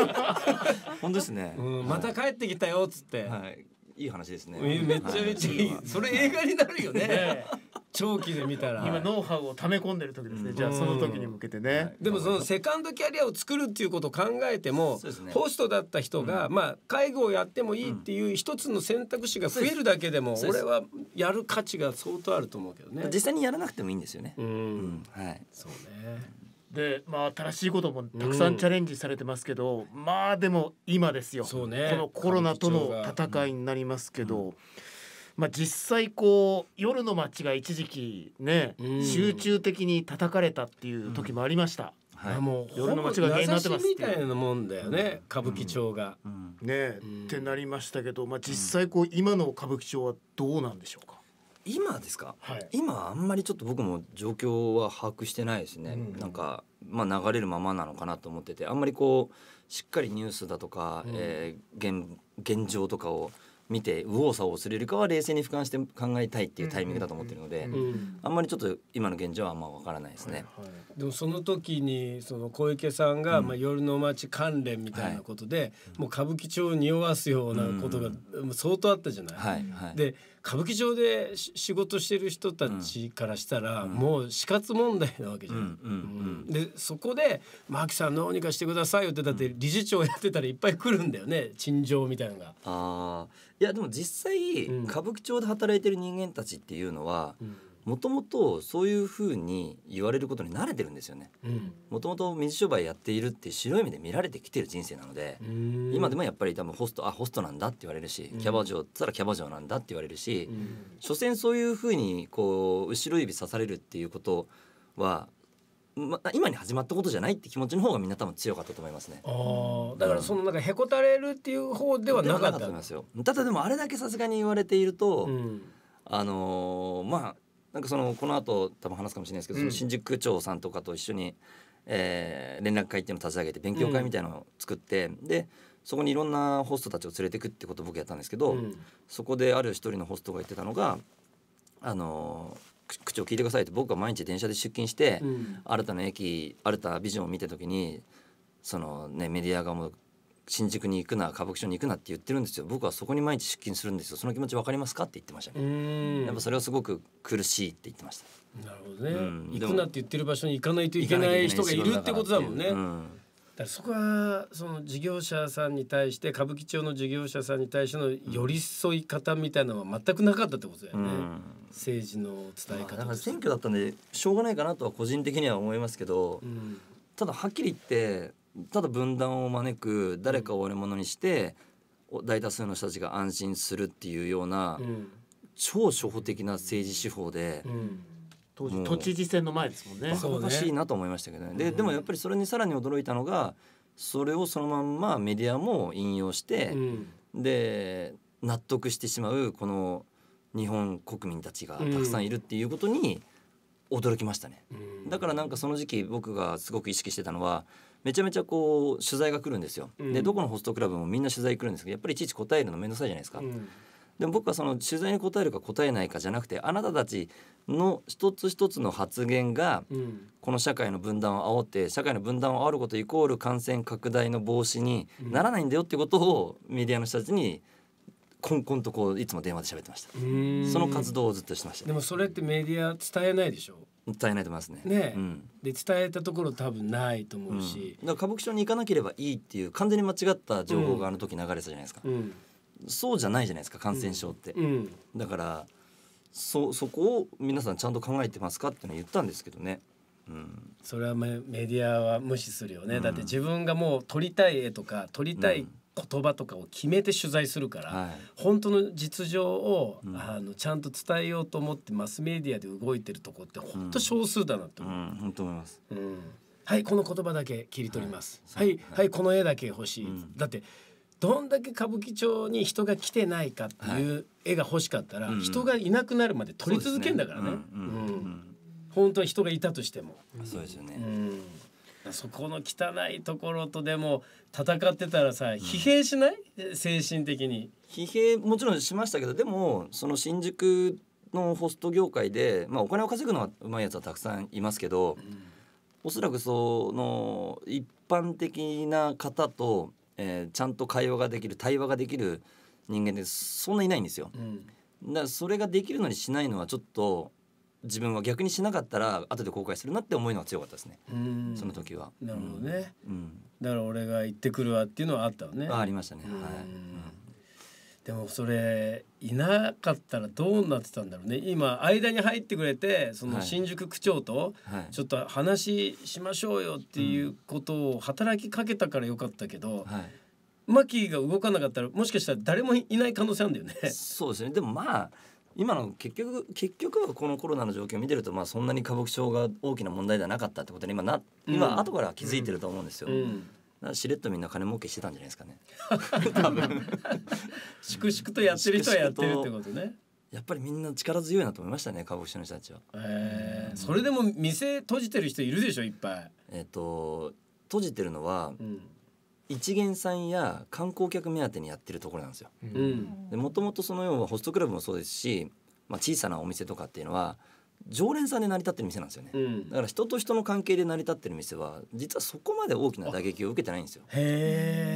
本当ですね、うん、また帰ってきたよっつって、はい、いい話ですね。めちゃめちゃいい。それ映画になるよね。長期で見たら。今ノウハウを溜め込んでる時ですね。じゃあその時に向けてね。でもそのセカンドキャリアを作るっていうことを考えても、ホストだった人がまあ介護をやってもいいっていう一つの選択肢が増えるだけでも、俺はやる価値が相当あると思うけどね。実際にやらなくてもいいんですよね。うん。はい。そうね。でまあ新しいこともたくさんチャレンジされてますけど、うん、まあでも今ですよ、ね、このコロナとの戦いになりますけど、うん、まあ、実際こう夜の街が一時期ね、うん、集中的に叩かれたっていう時もありました。はい、もう夜の街が原因になってますみたいなもんだよね、歌舞伎町が。ね、ってなりましたけど、まあ、実際こう今の歌舞伎町はどうなんでしょうか今ですか、はい、今あんまりちょっと僕も状況は把握してないですね、うん、なんか、まあ、流れるままなのかなと思っててあんまりこうしっかりニュースだとか、うん、えー、現現状とかを見て右往左往するよりかは冷静に俯瞰して考えたいっていうタイミングだと思ってるので、うん、あんまりちょっと今の現状はあんま分からないですね、はいはい、でもその時にその小池さんが、まあ、夜の街関連みたいなことで、はい、もう歌舞伎町を匂わすようなことが相当あったじゃない。はいはい、で歌舞伎町で仕事してる人たちからしたら、もう死活問題なわけじゃん。でそこで「マーキさんどうにかしてくださいよ」ってだって理事長やってたらいっぱい来るんだよね陳情みたいなのが。あいやでも実際、歌舞伎町で働いてる人間たちっていうのは、うんもともとそういうふうに言われることに慣れてるんですよね。もともと水商売やっているって白い目で見られてきてる人生なので今でもやっぱり多分ホストあホストなんだって言われるし、うん、キャバ嬢っつったらキャバ嬢なんだって言われるし、うん、所詮そういうふうにこう後ろ指さされるっていうことはま今に始まったことじゃないって気持ちの方がみんな多分強かったと思いますね。だからそのなんかへこたれるっていう方ではなかった。ただでもあれだけさすがに言われていると、うん、あのー、まあなんかそのこの後多分話すかもしれないですけど、うん、その新宿区長さんとかと一緒に、えー、連絡会っていうのを立ち上げて勉強会みたいなのを作って、うん、でそこにいろんなホストたちを連れてくってことを僕やったんですけど、うん、そこである一人のホストが言ってたのがあのー口を聞いてくださいって僕は毎日電車で出勤して、うん、新たな駅新たなビジョンを見た時にそのねメディア側も新宿に行くな歌舞伎町に行くなって言ってるんですよ僕はそこに毎日出勤するんですよその気持ち分かりますかって言ってましたねやっぱそれはすごく苦しいって言ってましたなるほどね、うん、行くなって言ってる場所に行かないといけない人がいるってことだもんね、うん、だからそこはその事業者さんに対して歌舞伎町の事業者さんに対しての寄り添い方みたいなのは全くなかったってことだよね、うん、政治の伝え方、だから選挙だったんでしょうがないかなとは個人的には思いますけど、ただはっきり言ってただ分断を招く誰かを悪者にして、大多数の人たちが安心するっていうような、超初歩的な政治手法で、当時都知事選の前ですもんね。おかしいなと思いましたけどね。で、でもやっぱりそれにさらに驚いたのが、それをそのまんまメディアも引用して、で納得してしまうこの日本国民たちがたくさんいるっていうことに驚きましたね。だからなんかその時期僕がすごく意識してたのは。めちゃめちゃこう取材が来るんですよ、うん、でどこのホストクラブもみんな取材来るんですけどやっぱりいちいち答えるの面倒くさいじゃないですか、うん、でも僕はその取材に答えるか答えないかじゃなくてあなたたちの一つ一つの発言が、この社会の分断を煽って社会の分断を煽ることイコール感染拡大の防止にならないんだよってことをメディアの人たちにこんこんとこういつも電話で喋ってましたその活動をずっとしてましたでもそれってメディア伝えないでしょ伝えないとますね。ね、うん、で伝えたところ多分ないと思うし、うん、だから歌舞伎町に行かなければいいっていう完全に間違った情報があの時流れてたじゃないですか、うん、そうじゃないじゃないですか感染症って、だからそそこを皆さんちゃんと考えてますかっての言ったんですけどね。うん、それはメディアは無視するよね、だって自分がもう撮りたい絵とか撮りたい言葉とかを決めて取材するから、はい、本当の実情を、うん、あのちゃんと伝えようと思ってマスメディアで動いてるとこって本当少数だなと思う。うん、本当思います、うん、はいこの言葉だけ切り取ります。はい、はい、はい、この絵だけ欲しい。だってどんだけ歌舞伎町に人が来てないかっていう絵が欲しかったら、人がいなくなるまで撮り続けんだからね。うん、本当は人がいたとしても。そうですよね。うんそこの汚いところとでも戦ってたらさ疲弊しない、うん、精神的に疲弊もちろんしましたけどでもその新宿のホスト業界で、まあ、お金を稼ぐのはうまいやつはたくさんいますけど、うん、おそらくその一般的な方と、えー、ちゃんと会話ができる対話ができる人間ってそんないないんですよ。うん、だからそれができるのにしないのはちょっと自分は逆にしなかったら後で後悔するなって思いのが強かったですねその時はなるほどね、うん、だから俺が行ってくるわっていうのはあったわねありましたねはい、うん、でもそれいなかったらどうなってたんだろうね今間に入ってくれてその新宿区長とちょっと話しましょうよっていうことを働きかけたからよかったけど、はいマキーが動かなかったらもしかしたら誰もいない可能性あるんだよね。そうですねでもまあ今の結局結局はこのコロナの状況を見てると、まあ、そんなに歌舞伎町が大きな問題ではなかったってことに今な、うん、今後から気づいてると思うんですよ。うんしれっとみんな金儲けしてたんじゃないですかね。多分粛々とやってる人はやってるってことね。やっぱりみんな力強いなと思いましたね歌舞伎町の人たちは、えー、それでも店閉じてる人いるでしょいっぱいえっ、ー、と閉じてるのは、うん、一元さんや観光客目当てにやってるところなんですよ。もともとその要はホストクラブもそうですし、まあ、小さなお店とかっていうのは常連さんで成り立ってる店なんですよね、うん、だから人と人の関係で成り立ってる店は実はそこまで大きな打撃を受けてないんですよ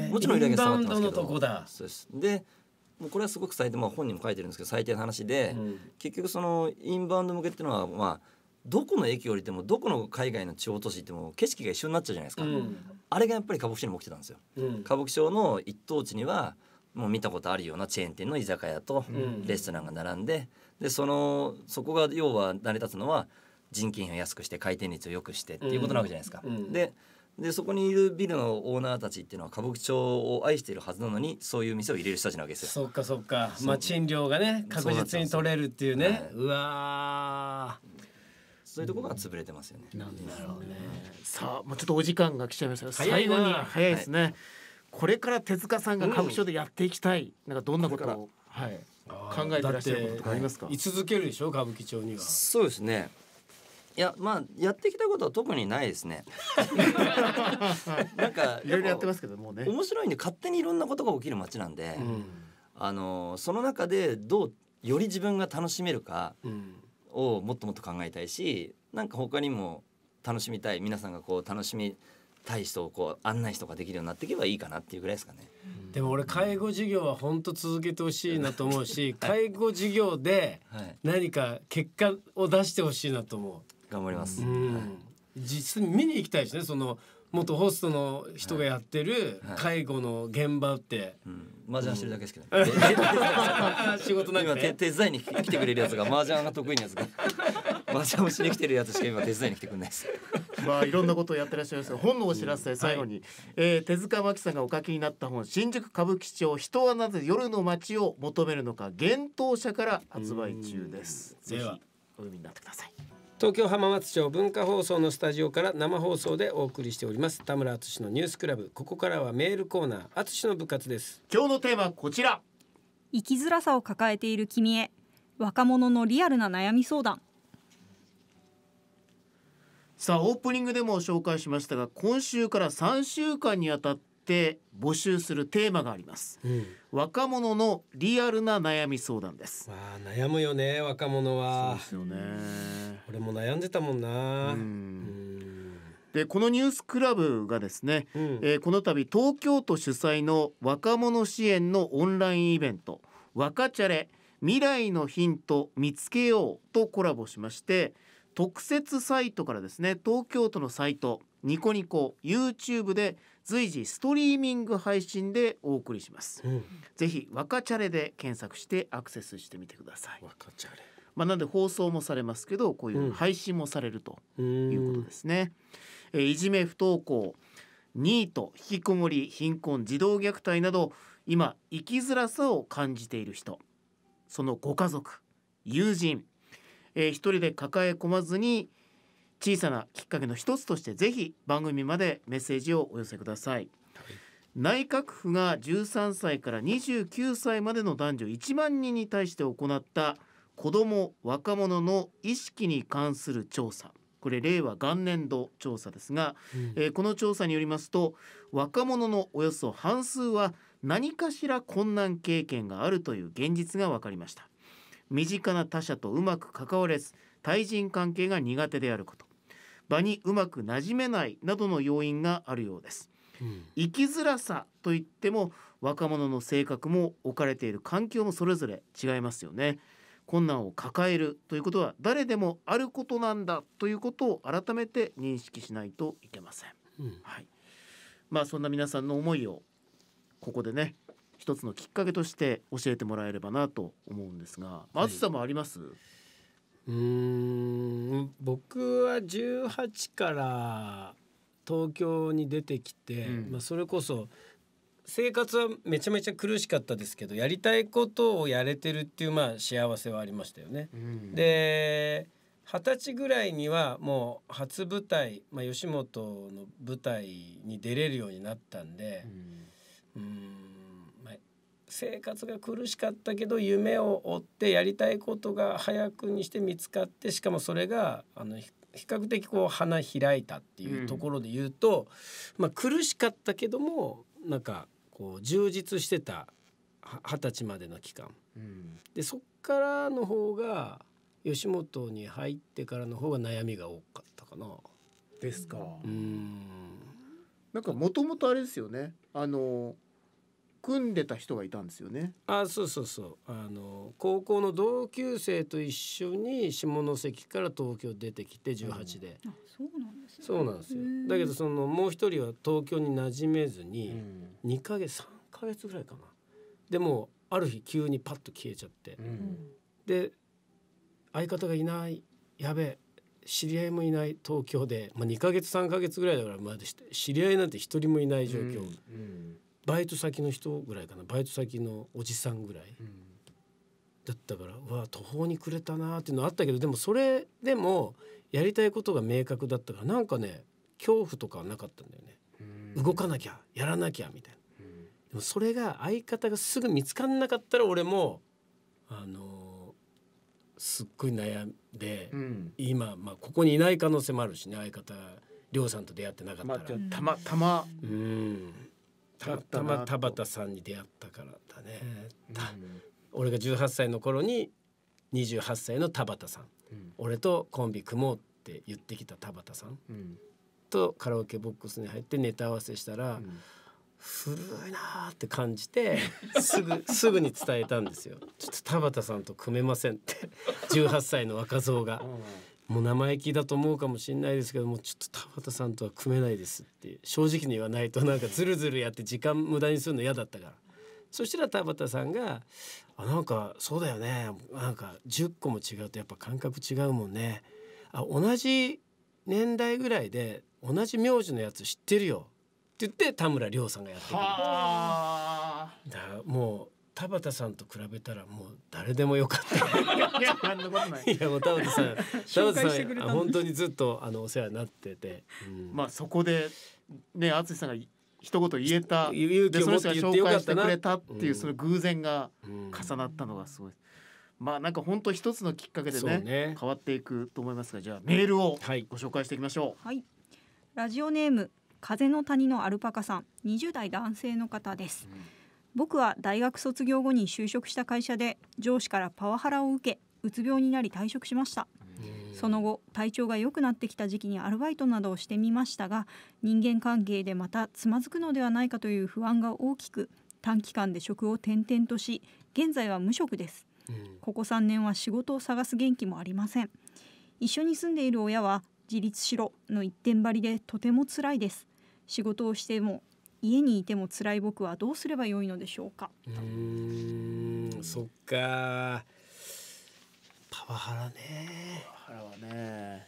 もちろん売り上げ下がってますけどそうですでもうこれはすごく最低、まあ、本にも書いてるんですけど最低の話で、うん、結局そのインバウンド向けっていうのはまあどこの駅降りてもどこの海外の地方都市行っても景色が一緒になっちゃうじゃないですか、うん、あれがやっぱり歌舞伎町にも起きてたんですよ、うん、歌舞伎町の一等地にはもう見たことあるようなチェーン店の居酒屋とレストランが並んで、うん、でそのそこが要は成り立つのは人件費を安くして回転率を良くしてっていうことなわけじゃないですか。ででそこにいるビルのオーナーたちっていうのは歌舞伎町を愛しているはずなのにそういう店を入れる人たちなわけですよ。そっかそっかまあ賃料がね確実に取れるっていうねうはい、うわそういうところが潰れてますよね。なるほどね。さあ、もうちょっとお時間が来ちゃいました最後に早いですね、はい、これから手塚さんが歌舞でやっていきたい、うん、なんかどんなことを、はい、考えてらっしゃることとかありますか。居続けるでしょ歌舞伎町には。そうですね。いやまあやってきたことは特にないですね。なんかいろいろやってますけどもうね。面白いんで勝手にいろんなことが起きる街なんで、うん、あのその中でどうより自分が楽しめるか、うん、をもっともっと考えたいしなんか他にも楽しみたい皆さんがこう楽しみたい人をこう案内とかできるようになっていけばいいかなっていうぐらいですかね。でも俺介護事業は本当続けてほしいなと思うし、介護事業で何か結果を出してほしいなと思う。頑張ります。うん、実に見に行きたいですね。その元ホストの人がやってる介護の現場って、麻雀してるだけですけど、仕事なんか、ね、手伝いに来てくれるやつが麻雀が得意なやつが麻雀をしに来てるやつしか今手伝いに来てくれないですまあいろんなことをやってらっしゃいますが本のお知らせ最後に、はい、えー、手塚真紀さんがお書きになった本「新宿歌舞伎町人はなぜ夜の街を求めるのか幻冬舎」から発売中です。ぜひお読みになってください。東京浜松町文化放送のスタジオから生放送でお送りしております田村敦のニュースクラブここからはメールコーナー敦の部活です今日のテーマこちら生きづらさを抱えている君へ若者のリアルな悩み相談さあオープニングでも紹介しましたが今週から3週間にあたっして募集するテーマがあります、うん、若者のリアルな悩み相談です悩むよね若者はそうですよね俺も悩んでたもんな、うんでこのニュースクラブがですね、うん、えー、この度東京都主催の若者支援のオンラインイベント「若チャレ未来のヒント見つけよう」とコラボしまして特設サイトからですね東京都のサイトニコニコ YouTube で随時ストリーミング配信でお送りします、うん、ぜひ若チャレで検索してアクセスしてみてください若チャレまあ、なんで放送もされますけどこういう配信もされるということですね、うん、えいじめ不登校ニート引きこもり貧困児童虐待など今生きづらさを感じている人そのご家族友人、えー、一人で抱え込まずに小さなきっかけの一つとしてぜひ番組までメッセージをお寄せください、はい、内閣府が13歳から29歳までの男女1万人に対して行った子ども若者の意識に関する調査これ令和元年度調査ですが、うん、えー、この調査によりますと若者のおよそ半数は何かしら困難経験があるという現実が分かりました身近な他者とうまく関われず対人関係が苦手であること場にうまくなじめないなどの要因があるようです。うん、生きづらさといっても若者の性格も置かれている環境もそれぞれ違いますよね。困難を抱えるということは誰でもあることなんだということを改めて認識しないといけません。うん、はい。まあそんな皆さんの思いをここでね一つのきっかけとして教えてもらえればなと思うんですが、松ずさもあります。はいうん僕は18から東京に出てきて、うん、まあ、それこそ生活はめちゃめちゃ苦しかったですけどやりたいことをやれてるっていうまあ幸せはありましたよね。うん、で二十歳ぐらいにはもう初舞台、まあ、吉本の舞台に出れるようになったんで、うん、うん生活が苦しかったけど夢を追ってやりたいことが早くにして見つかってしかもそれがあの比較的こう花開いたっていうところで言うと、うん、まあ、苦しかったけどもなんかこう充実してた二十歳までの期間、うん、でそっからの方が吉本に入ってからの方が悩みが多かったかな。ですか。うんなんかもともとあれですよねあの組んでた人がいたんですよね。あそうそうそうあの高校の同級生と一緒に下関から東京出てきて18で、うん、そうなんです、ね、そうなんですよだけどそのもう一人は東京に馴染めずに2ヶ月3ヶ月ぐらいかなでもある日急にパッと消えちゃって、うん、で相方がいないやべえ知り合いもいない東京で、まあ、2か月3か月ぐらいだからまだ知り合いなんて一人もいない状況、うんうん、バイト先の人ぐらいかなバイト先のおじさんぐらい、だったからわあ途方に暮れたなっていうのあったけどでもそれでもやりたいことが明確だったからなんかね恐怖とかはなかったんだよね、動かなきゃやらなきゃみたいな、でもそれが相方がすぐ見つかんなかったら俺もあのー、すっごい悩んで、今、まあ、ここにいない可能性もあるしね相方亮さんと出会ってなかったら。まあ、たまたま、うんたたま田畑さんに出会ったからだね、うん、俺が18歳の頃に28歳の田畑さん、うん、俺とコンビ組もうって言ってきた田畑さん、うん、とカラオケボックスに入ってネタ合わせしたら、古いなーって感じてすぐ すぐに伝えたんですよ。ちょっと田畑さんと組めませんって18歳の若造が。もう生意気だと思うかもしれないですけどもちょっと田畑さんとは組めないですって正直に言わないとなんかズルズルやって時間無駄にするの嫌だったから。そしたら田畑さんが「あなんかそうだよねなんか10個も違うとやっぱ感覚違うもんねあ同じ年代ぐらいで同じ名字のやつ知ってるよ」って言って田村亮さんがやってくるだも田畑さんと比べたらもう誰でもよかったいやんのことないいやもう田畑さん田畑さん本当にずっとあのお世話になってて、うん、まあそこでね淳さんが一言言えた勇気を持って言ってくれたっていう、その偶然が重なったのがすごい、うん、まあなんか本当一つのきっかけでね、ね、変わっていくと思いますがじゃあメールをご紹介していきましょう、はい、ラジオネーム風の谷のアルパカさん二十代男性の方です、うん僕は大学卒業後に就職した会社で上司からパワハラを受けうつ病になり退職しましたその後体調が良くなってきた時期にアルバイトなどをしてみましたが人間関係でまたつまずくのではないかという不安が大きく短期間で職を転々とし現在は無職ですここ3年は仕事を探す元気もありません一緒に住んでいる親は自立しろの一点張りでとても辛いです仕事をしても家にいても辛い僕はどうすればよいのでしょうかうんそっかパワハラねパワハラはね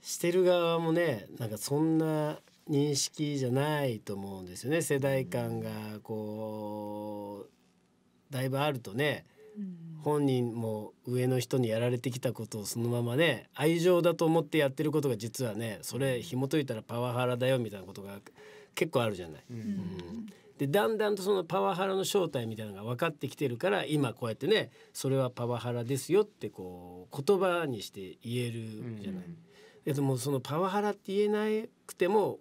してる側もねなんかそんな認識じゃないと思うんですよね世代間がこうだいぶあるとね、本人も上の人にやられてきたことをそのままね愛情だと思ってやってることが実はねそれ紐解いたらパワハラだよみたいなことが結構あるじゃない。うんうん、でだんだんとそのパワハラの正体みたいなのが分かってきてるから今こうやってねそれはパワハラですよってこう言葉にして言えるじゃない。うん、でもそのパワハラって言えなくても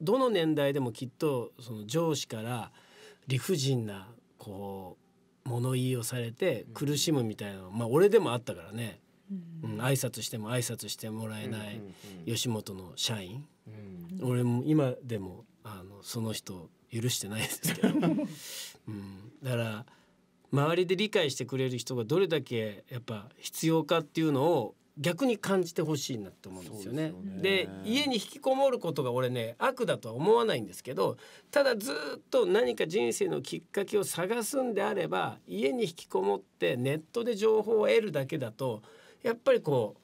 どの年代でもきっとその上司から理不尽なこう物言いをされて苦しむみたいなまあ俺でもあったからね、うん、挨拶しても挨拶してもらえない吉本の社員、俺も今でもその人許してないですけど、うん、だから周りで理解してくれる人がどれだけやっぱ必要かっていうのを逆に感じてほしいなって思うんですよね。で、ね、家に引きこもることが俺ね悪だとは思わないんですけどただずっと何か人生のきっかけを探すんであれば家に引きこもってネットで情報を得るだけだとやっぱりこう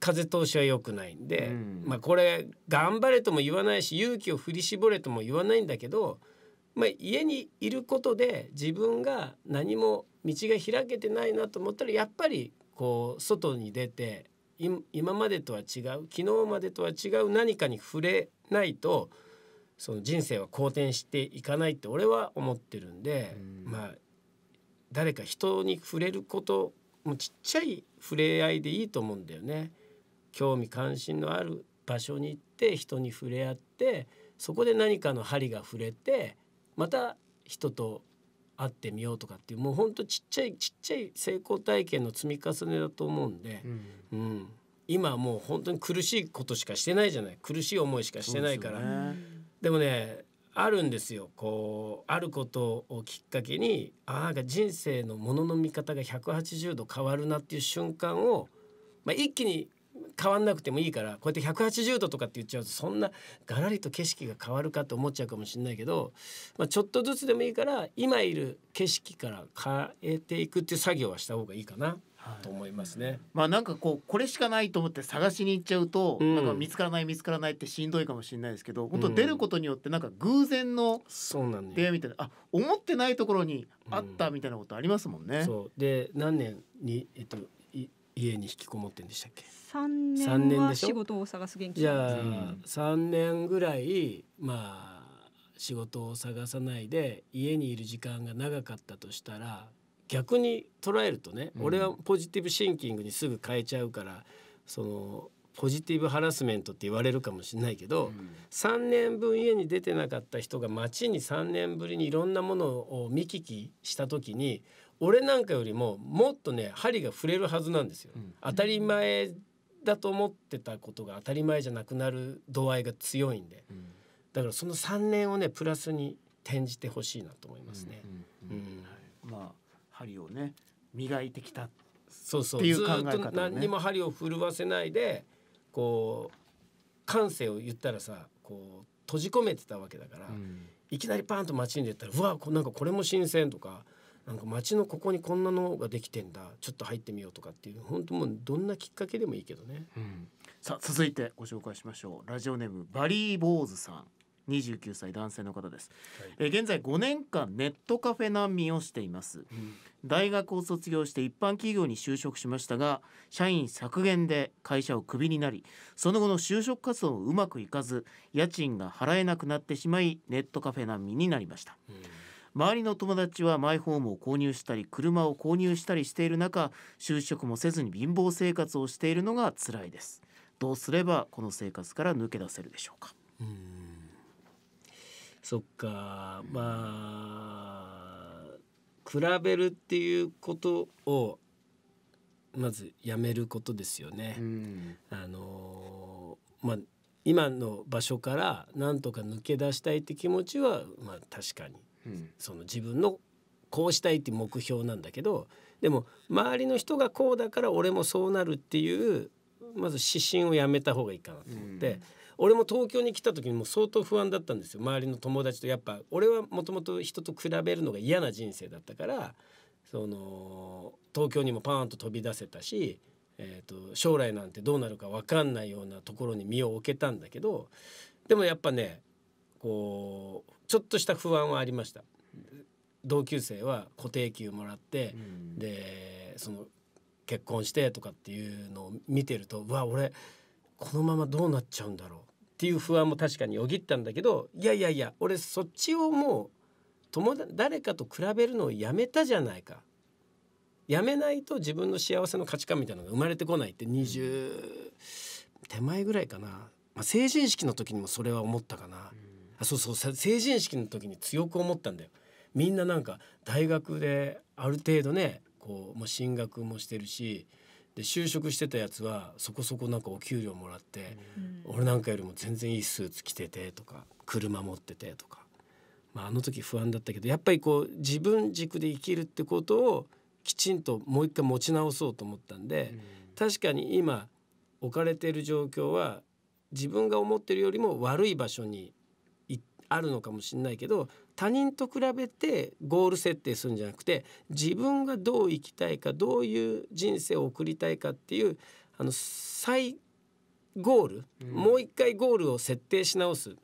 風通しは良くないんで、うん、まあこれ頑張れとも言わないし勇気を振り絞れとも言わないんだけど、まあ、家にいることで自分が何も道が開けてないなと思ったらやっぱりこう外に出て今までとは違う昨日までとは違う何かに触れないとその人生は好転していかないって俺は思ってるんで、うん、まあ誰か人に触れることもちっちゃい触れ合いでいいと思うんだよね。興味関心のある場所に行って人に触れ合ってそこで何かの針が触れてまた人と会ってみようとかっていうもうほんとちっちゃいちっちゃい成功体験の積み重ねだと思うんで、うん、うん、今もう本当に苦しいことしかしてないじゃない苦しい思いしかしてないから。でね、でもねあるんですよこうあることをきっかけにあなんか人生のものの見方が180度変わるなっていう瞬間を、まあ、一気に変わんなくてもいいからこうやって180度とかって言っちゃうとそんなガラリと景色が変わるかって思っちゃうかもしれないけど、まあ、ちょっとずつでもいいから今いる景色から変えていくっていう作業はした方がいいかな。と思いますね。まあなんかこうこれしかないと思って探しに行っちゃうと、なんか見つからない見つからないってしんどいかもしれないですけど、本当出ることによってなんか偶然の出会いみたいな、あ思ってないところにあったみたいなことありますもんね。うん、で何年にえっと家に引きこもってんでしたっけ3年年で仕事を探す元気じゃあ、う3年ぐらいまあ仕事を探さないで家にいる時間が長かったとしたら逆に捉えるとね、うん、俺はポジティブシンキングにすぐ変えちゃうからそのポジティブハラスメントって言われるかもしれないけど、うん、3年分家に出てなかった人が街に3年ぶりにいろんなものを見聞きした時に俺なんかよりももっとね針が触れるはずなんですよ、うん、当たり前だと思ってたことが当たり前じゃなくなる度合いが強いんで、うん、だからその3年をねプラスに転じてほしいなと思いますね。まあ針をね磨いてきたそうそう、ね、ずっと何にも針を震わせないでこう感性を言ったらさこう閉じ込めてたわけだから、うん、いきなりパンと街に出たらうわなんかこれも新鮮とか。なんか街のここにこんなのができてんだちょっと入ってみようとかっていう本当もうどんなきっかけでもいいけどね、うん、さあ続いてご紹介しましょうラジオネームバリー・ボーズさん29歳男性の方です、はい、え現在5年間ネットカフェ難民をしています、うん、大学を卒業して一般企業に就職しましたが社員削減で会社をクビになりその後の就職活動もうまくいかず家賃が払えなくなってしまいネットカフェ難民になりました、うん周りの友達はマイホームを購入したり車を購入したりしている中就職もせずに貧乏生活をしているのが辛いですどうすればこの生活から抜け出せるでしょうかうんそっかまあ比べるっていうことをまずやめることですよね。あのまあ今の場所から何とか抜け出したいって気持ちは、まあ、確かにその自分のこうしたいっていう目標なんだけどでも周りの人がこうだから俺もそうなるっていうまず指針をやめた方がいいかなと思って。俺も東京に来た時にも相当不安だったんですよ周りの友達とやっぱ俺はもともと人と比べるのが嫌な人生だったからその東京にもパーンと飛び出せたし、えーと、と将来なんてどうなるか分かんないようなところに身を置けたんだけどでもやっぱねこうちょっとした不安はありました同級生は固定給もらって、うん、でその結婚してとかっていうのを見てるとうわ俺このままどうなっちゃうんだろうっていう不安も確かによぎったんだけどいやいやいや俺そっちをもう友誰かと比べるのをやめたじゃないかやめないと自分の幸せの価値観みたいなのが生まれてこないって20、手前ぐらいかな、まあ、成人式の時にもそれは思ったかな。うんあそうそう成人式の時に強く思ったんだよ。みんななんか大学である程度ねこうもう進学もしてるしで就職してたやつはそこそこなんかお給料もらって、うん、俺なんかよりも全然いいスーツ着ててとか車持っててとか、まあ、あの時不安だったけどやっぱりこう自分軸で生きるってことをきちんともう一回持ち直そうと思ったんで、うん、確かに今置かれてる状況は自分が思ってるよりも悪い場所にあるのかもしれないけど他人と比べてゴール設定するんじゃなくて自分がどう生きたいかどういう人生を送りたいかっていうあの再ゴール、うん、もう一回ゴールを設定し直す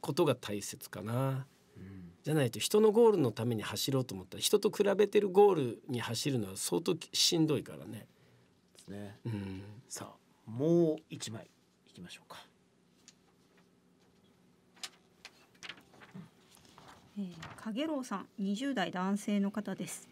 ことが大切かな。うん、じゃないと人のゴールのために走ろうと思ったら人と比べてるゴールに走るのは相当しんどいからね。ね。うん、さあもう一枚いきましょうか。えー、影さん20代男性の方です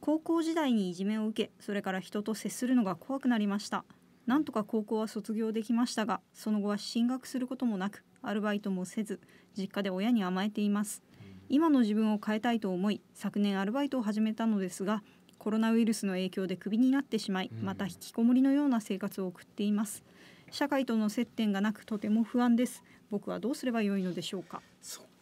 高校時代にいじめを受けそれから人と接するのが怖くなりましたなんとか高校は卒業できましたがその後は進学することもなくアルバイトもせず実家で親に甘えています今の自分を変えたいと思い昨年アルバイトを始めたのですがコロナウイルスの影響でクビになってしまいまた引きこもりのような生活を送っています社会との接点がなくとても不安です僕はどうすればよいのでしょうか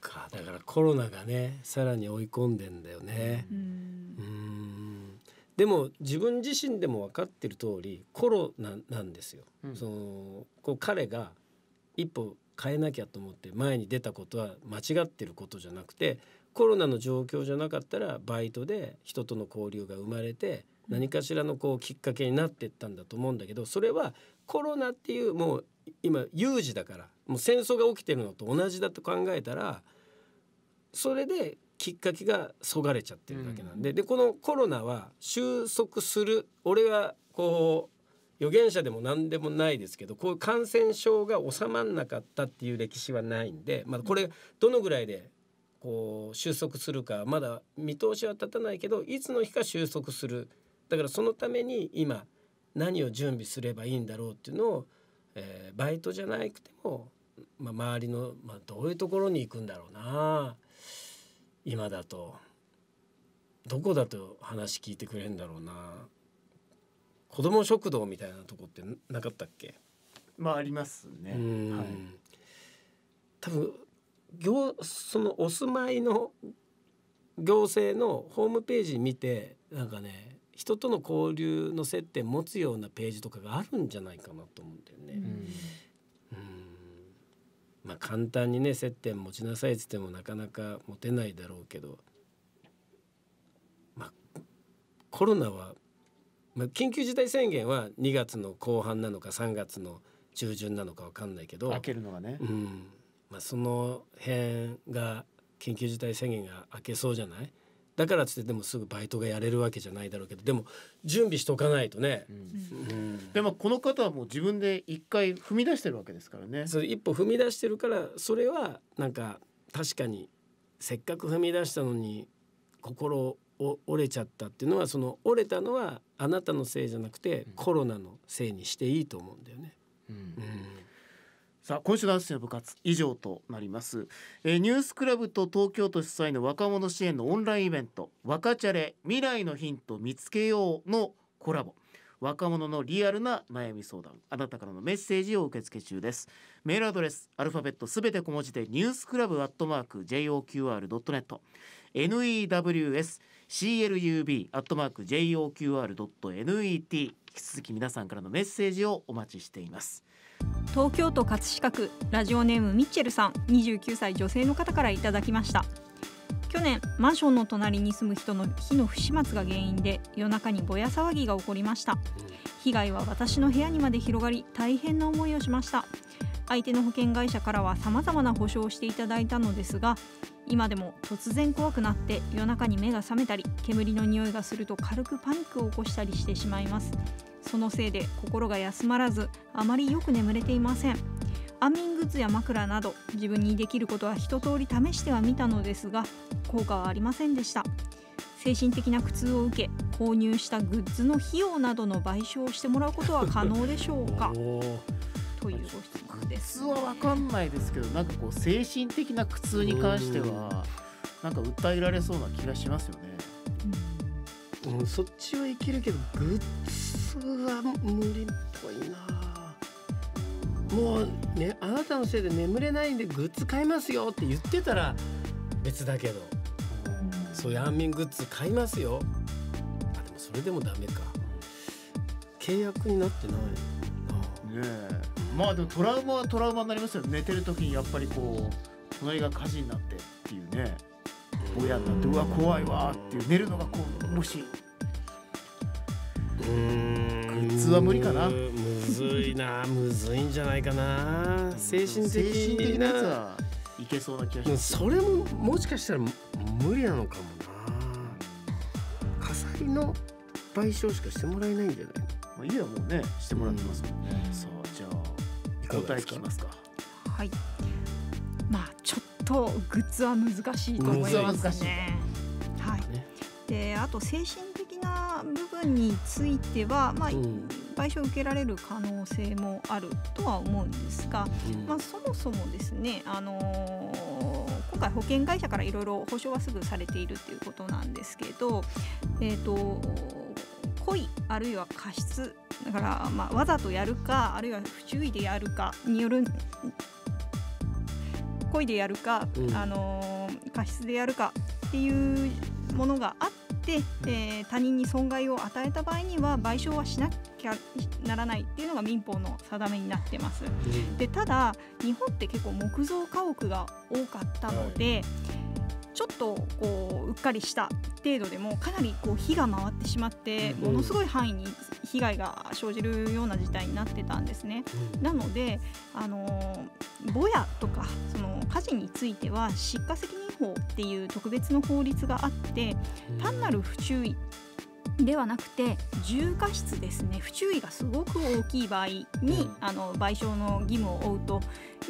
かだからコロナがねさらに追い込んでんだよね。うんでも自分自身でも分かってる通りコロナなんですよ。うん、そのこう彼が一歩変えなきゃと思って前に出たことは間違ってることじゃなくてコロナの状況じゃなかったらバイトで人との交流が生まれて何かしらのこうきっかけになってったんだと思うんだけどそれはコロナっていうもう今有事だからもう戦争が起きてるのと同じだと考えたらそれできっかけがそがれちゃってるだけなんで、うん、でこのコロナは収束する俺はこう預言者でも何でもないですけどこういう感染症が収まんなかったっていう歴史はないんで、まあ、これどのぐらいでこう収束するかまだ見通しは立たないけどいつの日か収束するだからそのために今何を準備すればいいんだろうっていうのを、えー、バイトじゃなくても、まあ、周りの、まあ、どういうところに行くんだろうな。今だとどこだと話聞いてくれんだろうな子供食堂みたいなとこってなかったっけまあありますね、はい、多分行そのお住まいの行政のホームページ見てなんかね人との交流の接点持つようなページとかがあるんじゃないかなと思うんだよね。まあ簡単にね接点持ちなさいっつってもなかなか持てないだろうけどまあコロナは、まあ、緊急事態宣言は2月の後半なのか3月の中旬なのか分かんないけど開けるのがね、うんまあ、その辺が緊急事態宣言が明けそうじゃないだからつってでもすぐバイトがやれるわけじゃないだろうけどでも準備しとかないとね、うんうん、でもこの方はもう自分で一回踏み出してるわけですからねそ一歩踏み出してるからそれはなんか確かにせっかく踏み出したのに心を折れちゃったっていうのはその折れたのはあなたのせいじゃなくてコロナのせいにしていいと思うんだよね。うん、うんさあ今週の朝の部活以上となります、えー、ニュースクラブと東京都主催の若者支援のオンラインイベント若チャレ未来のヒント見つけようのコラボ若者のリアルな悩み相談あなたからのメッセージを受け付け中ですメールアドレスアルファベットすべて小文字でニュースクラブアットマーク JOQR.net newsclub アットマーク JOQR.net 引き続き皆さんからのメッセージをお待ちしています東京都葛飾区ラジオネームミッチェルさん29歳女性の方からいただきました去年マンションの隣に住む人の火の不始末が原因で夜中にぼや騒ぎが起こりました被害は私の部屋にまで広がり大変な思いをしました相手の保険会社からは様々な補償をしていただいたのですが今でも突然怖くなって夜中に目が覚めたり煙の匂いがすると軽くパニックを起こしたりしてしまいますそのせいで心が休まらずあまりよく眠れていません安眠グッズや枕など自分にできることは一通り試してはみたのですが効果はありませんでした精神的な苦痛を受け購入したグッズの費用などの賠償をしてもらうことは可能でしょうかというご質問です苦痛は分かんないですけどなんかこう精神的な苦痛に関してはなんか訴えられそうな気がしますよね。うん、うん、そっちはいけるけどグッズは無理っぽいなもうねあなたのせいで眠れないんでグッズ買いますよって言ってたら別だけど、うん、そういう安眠グッズ買いますよあでもそれでもダメか契約になってないな、ねまあでもトラウマはトラウマになりますよ寝てる時にやっぱりこう隣が火事になってっていうね親になってうわ怖いわっていう寝るのがこうもしグッズは無理かなむずいなむずいんじゃないかな精神的神的なやつはいけそうな気がしますそれももしかしたら無理なのかもな火災の賠償しかしてもらえないんじゃないまあ、家はもうねしてもらってますもんね、うん答え聞きますかはいまあちょっとグッズは難しいと思いますね。はい、であと精神的な部分については、まあ、うん賠償を受けられる可能性もあるとは思うんですが、まあ、そもそもですね、あのー、今回保険会社からいろいろ保証はすぐされているということなんですけど、えーと故意あるいは過失だから、まあ、わざとやるかあるいは不注意でやるかによる故意でやるか、うん、あの過失でやるかっていうものがあって、えー、他人に損害を与えた場合には賠償はしなきゃならないっていうのが民法の定めになってます。でただ日本って結構木造家屋が多かったので、ちょっとこううっかりした程度でもかなりこう火が回ってしまってものすごい範囲に被害が生じるような事態になってたんですね。なのであのボヤとかその火事については失火責任法っていう特別の法律があって単なる不注意ではなくて重過失ですね不注意がすごく大きい場合に、あの賠償の義務を負うと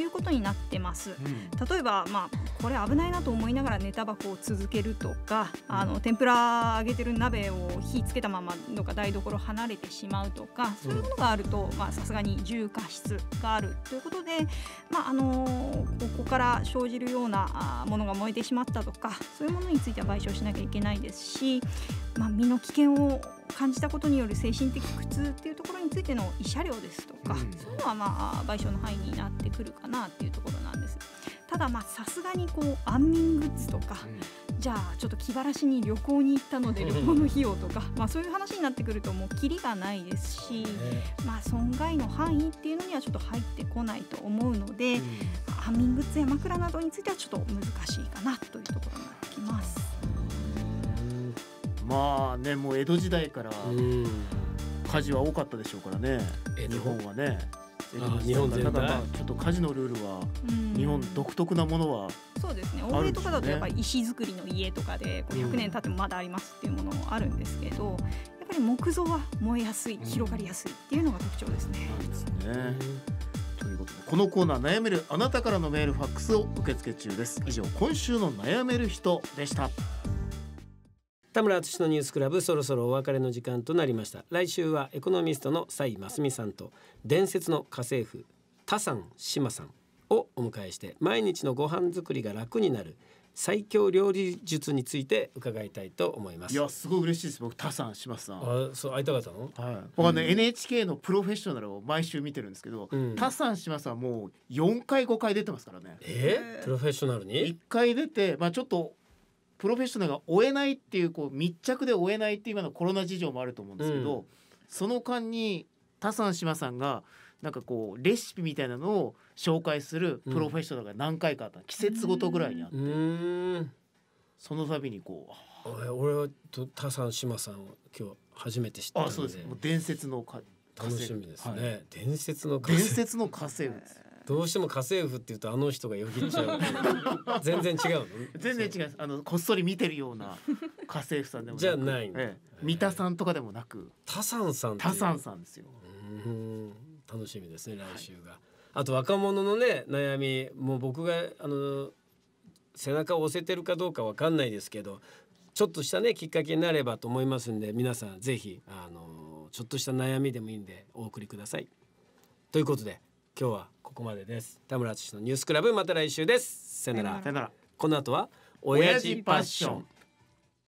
いうことになってます。うん、例えば、まあ、これ危ないなと思いながら寝タバコを続けるとかあの天ぷら揚げてる鍋を火つけたままとか台所離れてしまうとかそういうものがあるとさすがに重過失があるということで、まああのここから生じるようなものが燃えてしまったとかそういうものについては賠償しなきゃいけないですし、まあ、身の危険を感じたことによる精神的苦痛っていうところについての慰謝料ですとか、うん、そういうのは、まあ、賠償の範囲になってくるかなっていうところなんです。ただまさすがにこう安眠グッズとか、うん、じゃあちょっと気晴らしに旅行に行ったので旅行の費用とか、まあ、そういう話になってくるともうきりがないですし、まあ、損害の範囲っていうのにはちょっと入ってこないと思うので、うん、安眠グッズや枕などについてはちょっと難しいかなというところになってきます。まあねもう江戸時代から火事は多かったでしょうからね、うん、日本はね。日本全体だかちょっと火事のルールは日本独特なものは、ね、そうですね欧米とかだとやっぱり石造りの家とかで100年経ってもまだありますっていうものもあるんですけど、うん、やっぱり木造は燃えやすい広がりやすいっていうのが特徴ですね。うん、ねということでこのコーナー悩めるあなたからのメールファックスを受付中です。以上今週の悩める人でした。田村敦のニュースクラブそろそろお別れの時間となりました来週はエコノミストの蔡真澄さんと伝説の家政婦田さん麻さんをお迎えして毎日のご飯作りが楽になる最強料理術について伺いたいと思いますいやすごい嬉しいです僕田さん麻さんあそう会いたかったのはい、僕はね、NHK のプロフェッショナルを毎週見てるんですけど、うん、田さん柴さんもう4回5回出てますからねえー、プロフェッショナルに1回出てまあちょっとプロフェッショナルが追えないっていうこう密着で追えないっていう今のコロナ事情もあると思うんですけど、うん、その間に田さん島さんがなんかこうレシピみたいなのを紹介するプロフェッショナルが何回かあった、うん、季節ごとぐらいにあって、その度にこう俺は田さん島さんを今日初めて知ったあそうですもう伝説のか楽しみですね、はい、伝説の伝説の家政婦ですどうしても家政婦っていうとあの人がよぎっちゃう全然違う全然違うあのこっそり見てるような家政婦さんでもじゃない、三田さんとかでもなく田さんさん田さんさんですよ楽しみですね来週が、あと若者のね悩みもう僕があの背中を押せてるかどうかわかんないですけどちょっとしたねきっかけになればと思いますんで皆さんぜひあのちょっとした悩みでもいいんでお送りください。ということで今日はここまでです田村淳のニュースクラブまた来週ですさよならこの後は親父パッション